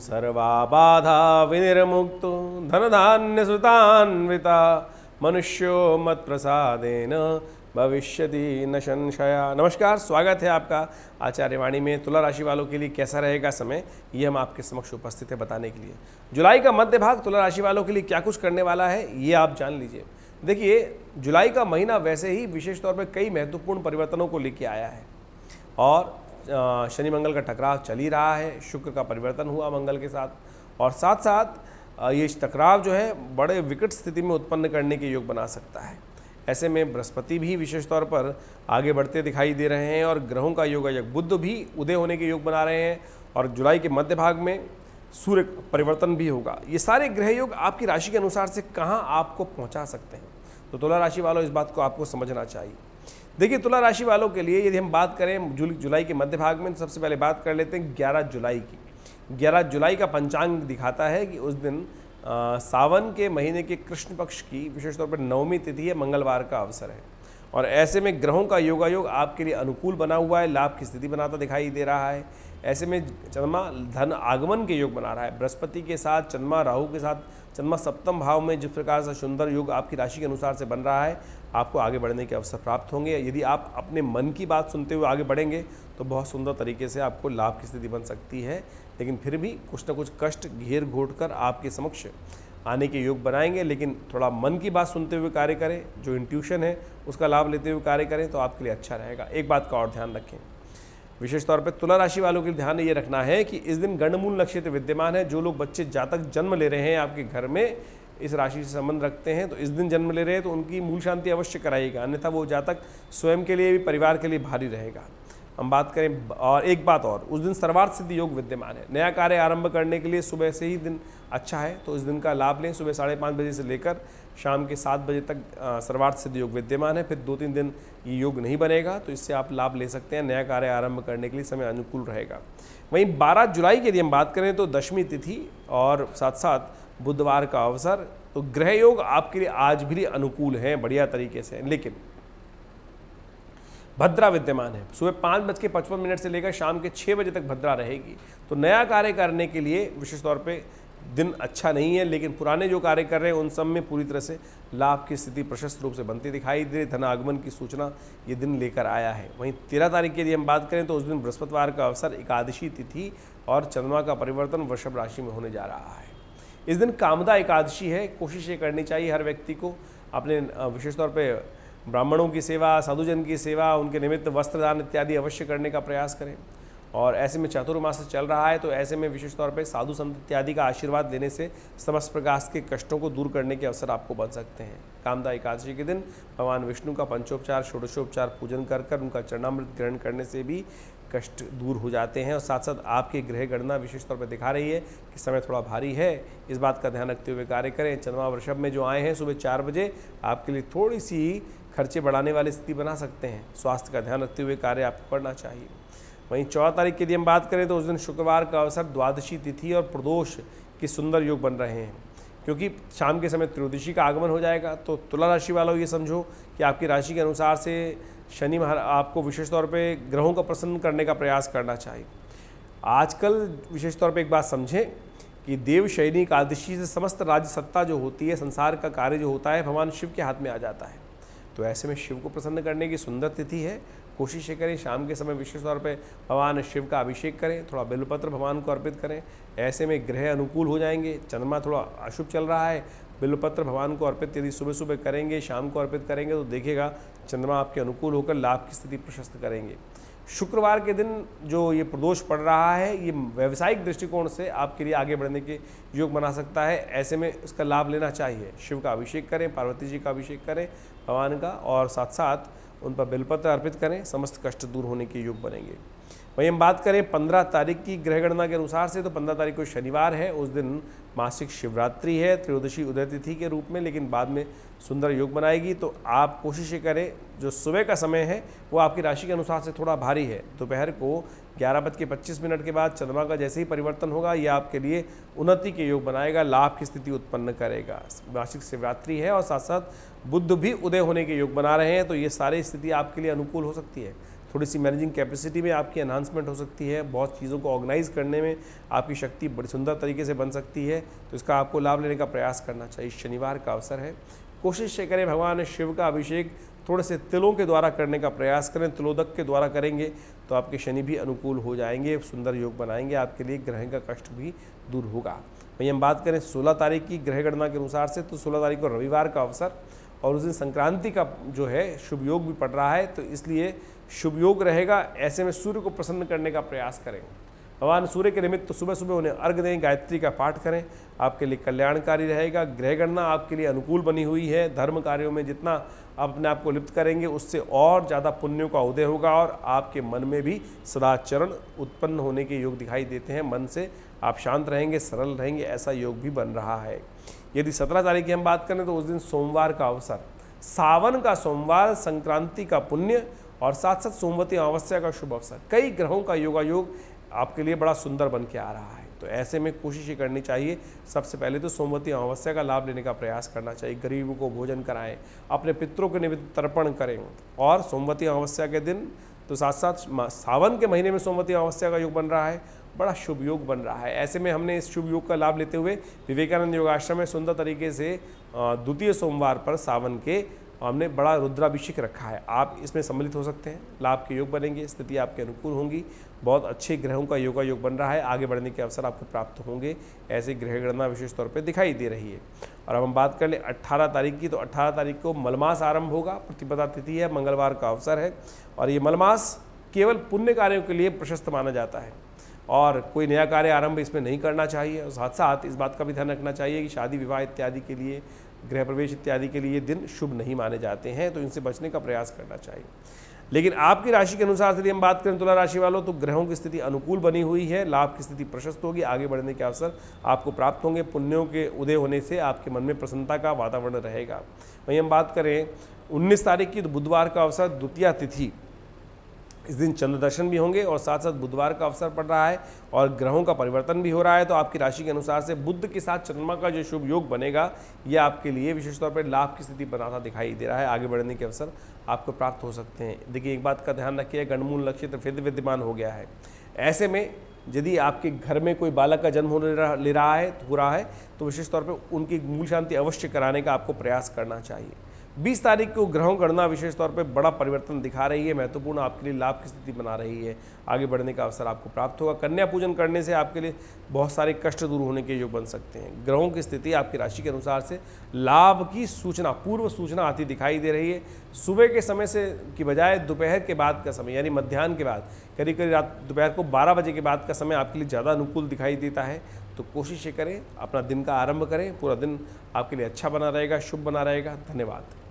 सर्वाबाधा विनिर्मुक्तो सुतान्विता मनुष्यो मत प्रसादेन भविष्यति न संशया नमस्कार स्वागत है आपका आचार्यवाणी में तुला राशि वालों के लिए कैसा रहेगा समय ये हम आपके समक्ष उपस्थित है बताने के लिए जुलाई का मध्य भाग तुला राशि वालों के लिए क्या कुछ करने वाला है ये आप जान लीजिए देखिए जुलाई का महीना वैसे ही विशेष तौर पर कई महत्वपूर्ण परिवर्तनों को लेके आया है और शनि मंगल का टकराव चल ही रहा है शुक्र का परिवर्तन हुआ मंगल के साथ और साथ साथ ये टकराव जो है बड़े विकट स्थिति में उत्पन्न करने के योग बना सकता है ऐसे में बृहस्पति भी विशेष तौर पर आगे बढ़ते दिखाई दे रहे हैं और ग्रहों का योग योग बुद्ध भी उदय होने के योग बना रहे हैं और जुलाई के मध्य भाग में सूर्य परिवर्तन भी होगा ये सारे ग्रह योग आपकी राशि के अनुसार से कहाँ आपको पहुँचा सकते हैं तो तुला राशि वालों इस बात को आपको समझना चाहिए देखिए तुला राशि वालों के लिए यदि हम बात करें जुल जुलाई के मध्य भाग में तो सबसे पहले बात कर लेते हैं ग्यारह जुलाई की ग्यारह जुलाई का पंचांग दिखाता है कि उस दिन आ, सावन के महीने के कृष्ण पक्ष की विशेष तौर पर नवमी तिथि है मंगलवार का अवसर है और ऐसे में ग्रहों का योगायोग आपके लिए अनुकूल बना हुआ है लाभ की स्थिति बनाता दिखाई दे रहा है ऐसे में चंद्रमा धन आगमन के योग बना रहा है बृहस्पति के साथ चंद्रमा राहु के साथ चंद्रमा सप्तम भाव में जिस प्रकार से सुंदर योग आपकी राशि के अनुसार से बन रहा है आपको आगे बढ़ने के अवसर प्राप्त होंगे यदि आप अपने मन की बात सुनते हुए आगे बढ़ेंगे तो बहुत सुंदर तरीके से आपको लाभ की स्थिति बन सकती है लेकिन फिर भी कुछ ना कुछ कष्ट घेर घोट कर आपके समक्ष आने के योग बनाएंगे लेकिन थोड़ा मन की बात सुनते हुए कार्य करें जो इंट्यूशन है उसका लाभ लेते हुए कार्य करें तो आपके लिए अच्छा रहेगा एक बात का और ध्यान रखें विशेष तौर पर तुला राशि वालों के लिए ध्यान ये रखना है कि इस दिन गणमूल नक्षत्र विद्यमान है जो लोग बच्चे जातक जन्म ले रहे हैं आपके घर में इस राशि से संबंध रखते हैं तो इस दिन जन्म ले रहे हैं तो उनकी मूल शांति अवश्य कराइएगा अन्यथा वो जातक स्वयं के लिए भी परिवार के लिए भारी रहेगा हम बात करें और एक बात और उस दिन सर्वार्थ सिद्धि योग विद्यमान है नया कार्य आरंभ करने के लिए सुबह से ही दिन अच्छा है तो इस दिन का लाभ लें सुबह साढ़े पाँच बजे से लेकर शाम के सात बजे तक सर्वार्थ सिद्धि योग विद्यमान है फिर दो तीन दिन ये योग नहीं बनेगा तो इससे आप लाभ ले सकते हैं नया कार्य आरंभ करने के लिए समय अनुकूल रहेगा वहीं बारह जुलाई की यदि हम बात करें तो दशमी तिथि और साथ साथ बुधवार का अवसर तो ग्रह योग आपके लिए आज भी अनुकूल हैं बढ़िया तरीके से लेकिन भद्रा विद्यमान है सुबह पाँच बज के पचपन मिनट से लेकर शाम के छः बजे तक भद्रा रहेगी तो नया कार्य करने के लिए विशेष तौर पे दिन अच्छा नहीं है लेकिन पुराने जो कार्य कर रहे हैं उन सब में पूरी तरह से लाभ की स्थिति प्रशस्त रूप से बनती दिखाई दे धन आगमन की सूचना ये दिन लेकर आया है वहीं तेरह तारीख के लिए हम बात करें तो उस दिन बृहस्पतिवार का अवसर एकादशी तिथि और चंद्रमा का परिवर्तन वृषभ राशि में होने जा रहा है इस दिन कामदा एकादशी है कोशिश ये करनी चाहिए हर व्यक्ति को अपने विशेष तौर पर ब्राह्मणों की सेवा साधुजन की सेवा उनके निमित्त वस्त्रदान इत्यादि अवश्य करने का प्रयास करें और ऐसे में चतुर्मास चल रहा है तो ऐसे में विशेष तौर पर साधु संत इत्यादि का आशीर्वाद लेने से समस्त प्रकाश के कष्टों को दूर करने के अवसर आपको बन सकते हैं कामदा एकादशी के दिन भगवान विष्णु का पंचोपचार षोडशोपचार पूजन कर कर उनका चरणामृत ग्रहण करने से भी कष्ट दूर हो जाते हैं और साथ साथ आपकी ग्रह गणना विशेष तौर पर दिखा रही है कि समय थोड़ा भारी है इस बात का ध्यान रखते हुए कार्य करें चंद्रमा वृषभ में जो आए हैं सुबह चार बजे आपके लिए थोड़ी सी खर्चे बढ़ाने वाली स्थिति बना सकते हैं स्वास्थ्य का ध्यान रखते हुए कार्य आपको करना चाहिए वहीं चौदह तारीख के लिए हम बात करें तो उस दिन शुक्रवार का अवसर द्वादशी तिथि और प्रदोष के सुंदर योग बन रहे हैं क्योंकि शाम के समय त्रयोदशी का आगमन हो जाएगा तो तुला राशि वालों ये समझो कि आपकी राशि के अनुसार से शनि आपको विशेष तौर पे ग्रहों का प्रसन्न करने का प्रयास करना चाहिए आजकल विशेष तौर पे एक बात समझें कि देव शैनी एकादशी से समस्त राज्य सत्ता जो होती है संसार का कार्य जो होता है भगवान शिव के हाथ में आ जाता है तो ऐसे में शिव को प्रसन्न करने की सुंदर तिथि है कोशिश ये करें शाम के समय विशेष तौर पे भगवान शिव का अभिषेक करें थोड़ा बिलपत्र भगवान को अर्पित करें ऐसे में ग्रह अनुकूल हो जाएंगे चंद्रमा थोड़ा अशुभ चल रहा है बिलपत्र भगवान को अर्पित यदि सुबह सुबह करेंगे शाम को अर्पित करेंगे तो देखेगा चंद्रमा आपके अनुकूल होकर लाभ की स्थिति प्रशस्त करेंगे शुक्रवार के दिन जो ये प्रदोष पड़ रहा है ये व्यावसायिक दृष्टिकोण से आपके लिए आगे बढ़ने के योग बना सकता है ऐसे में उसका लाभ लेना चाहिए शिव का अभिषेक करें पार्वती जी का अभिषेक करें भगवान का और साथ साथ उन पर बिलपत्र अर्पित करें समस्त कष्ट दूर होने के योग बनेंगे वहीं हम बात करें पंद्रह तारीख की ग्रह गणना के अनुसार से तो पंद्रह तारीख को शनिवार है उस दिन मासिक शिवरात्रि है त्रयोदशी उदय तिथि के रूप में लेकिन बाद में सुंदर योग बनाएगी तो आप कोशिश करें जो सुबह का समय है वो आपकी राशि के अनुसार से थोड़ा भारी है दोपहर को ग्यारह बज के पच्चीस मिनट के बाद चंद्रमा का जैसे ही परिवर्तन होगा ये आपके लिए उन्नति के योग बनाएगा लाभ की स्थिति उत्पन्न करेगा मासिक शिवरात्रि है और साथ साथ बुद्ध भी उदय होने के योग बना रहे हैं तो ये सारी स्थिति आपके लिए अनुकूल हो सकती है थोड़ी सी मैनेजिंग कैपेसिटी में आपकी एनहांसमेंट हो सकती है बहुत चीज़ों को ऑर्गेनाइज करने में आपकी शक्ति बड़ी सुंदर तरीके से बन सकती है तो इसका आपको लाभ लेने का प्रयास करना चाहिए शनिवार का अवसर है कोशिश ये करें भगवान शिव का अभिषेक थोड़े से तिलों के द्वारा करने का प्रयास करें तिलोदक के द्वारा करेंगे तो आपके शनि भी अनुकूल हो जाएंगे सुंदर योग बनाएंगे आपके लिए ग्रह का कष्ट भी दूर होगा वहीं हम बात करें 16 तारीख की ग्रह गणना के अनुसार से तो 16 तारीख को रविवार का अवसर और उस दिन संक्रांति का जो है शुभ योग भी पड़ रहा है तो इसलिए शुभ योग रहेगा ऐसे में सूर्य को प्रसन्न करने का प्रयास करें भगवान सूर्य के निमित्त तो सुबह सुबह उन्हें अर्घ दें गायत्री का पाठ करें आपके लिए कल्याणकारी रहेगा ग्रह गणना आपके लिए अनुकूल बनी हुई है धर्म कार्यों में जितना आप अपने आप को लिप्त करेंगे उससे और ज़्यादा पुण्यों का उदय होगा और आपके मन में भी सदाचरण उत्पन्न होने के योग दिखाई देते हैं मन से आप शांत रहेंगे सरल रहेंगे ऐसा योग भी बन रहा है यदि सत्रह तारीख की हम बात करें तो उस दिन सोमवार का अवसर सावन का सोमवार संक्रांति का पुण्य और साथ साथ सोमवती अमावस्या का शुभ अवसर कई ग्रहों का योगा योग आपके लिए बड़ा सुंदर बन के आ रहा है तो ऐसे में कोशिश ही करनी चाहिए सबसे पहले तो सोमवती अमावस्या का लाभ लेने का प्रयास करना चाहिए गरीबों को भोजन कराएं अपने पितरों के निमित्त तर्पण करें और सोमवती अमावस्या के दिन तो साथ साथ सावन के महीने में सोमवती अमावस्या का योग बन रहा है बड़ा शुभ योग बन रहा है ऐसे में हमने इस शुभ योग का लाभ लेते हुए विवेकानंद योगाश्रम में सुंदर तरीके से द्वितीय सोमवार पर सावन के हमने बड़ा रुद्राभिषेक रखा है आप इसमें सम्मिलित हो सकते हैं लाभ के योग बनेंगे स्थिति आपके अनुकूल होंगी बहुत अच्छे ग्रहों का योगा योग बन रहा है आगे बढ़ने के अवसर आपको प्राप्त होंगे ऐसी ग्रह गणना विशेष तौर पर दिखाई दे रही है और अब हम बात कर लें 18 तारीख की तो 18 तारीख को मलमास आरंभ होगा प्रतिपदा तिथि है मंगलवार का अवसर है और ये मलमास केवल पुण्य कार्यों के लिए प्रशस्त माना जाता है और कोई नया कार्य आरंभ इसमें नहीं करना चाहिए और साथ साथ इस बात का भी ध्यान रखना चाहिए कि शादी विवाह इत्यादि के लिए गृह प्रवेश इत्यादि के लिए दिन शुभ नहीं माने जाते हैं तो इनसे बचने का प्रयास करना चाहिए लेकिन आपकी राशि के अनुसार यदि हम बात करें तुला राशि वालों तो ग्रहों की स्थिति अनुकूल बनी हुई है लाभ की स्थिति प्रशस्त होगी आगे बढ़ने के अवसर आपको प्राप्त होंगे पुण्यों के उदय होने से आपके मन में प्रसन्नता का वातावरण रहेगा वहीं हम बात करें 19 तारीख की तो बुधवार का अवसर द्वितीय तिथि इस दिन चंद्र दर्शन भी होंगे और साथ साथ बुधवार का अवसर पड़ रहा है और ग्रहों का परिवर्तन भी हो रहा है तो आपकी राशि के अनुसार से बुद्ध के साथ चंद्रमा का जो शुभ योग बनेगा ये आपके लिए विशेष तौर पर लाभ की स्थिति बनाता दिखाई दे रहा है आगे बढ़ने के अवसर आपको प्राप्त हो सकते हैं देखिए एक बात का ध्यान रखिए गणमूल नक्षत्र फिर विद्यमान हो गया है ऐसे में यदि आपके घर में कोई बालक का जन्म होने ले रहा है हो रहा है तो विशेष तौर पर उनकी मूल शांति अवश्य कराने का आपको प्रयास करना चाहिए बीस तारीख को ग्रहों गणना विशेष तौर पर बड़ा परिवर्तन दिखा रही है महत्वपूर्ण आपके लिए लाभ की स्थिति बना रही है आगे बढ़ने का अवसर आपको प्राप्त होगा कन्या पूजन करने से आपके लिए बहुत सारे कष्ट दूर होने के योग बन सकते हैं ग्रहों की स्थिति आपकी राशि के अनुसार से लाभ की सूचना पूर्व सूचना आती दिखाई दे रही है सुबह के समय से की बजाय दोपहर के बाद का समय यानी मध्यान्ह के बाद करीब करीब रात दोपहर को बारह बजे के बाद का समय आपके लिए ज़्यादा अनुकूल दिखाई देता है तो कोशिश करें अपना दिन का आरंभ करें पूरा दिन आपके लिए अच्छा बना रहेगा शुभ बना रहेगा धन्यवाद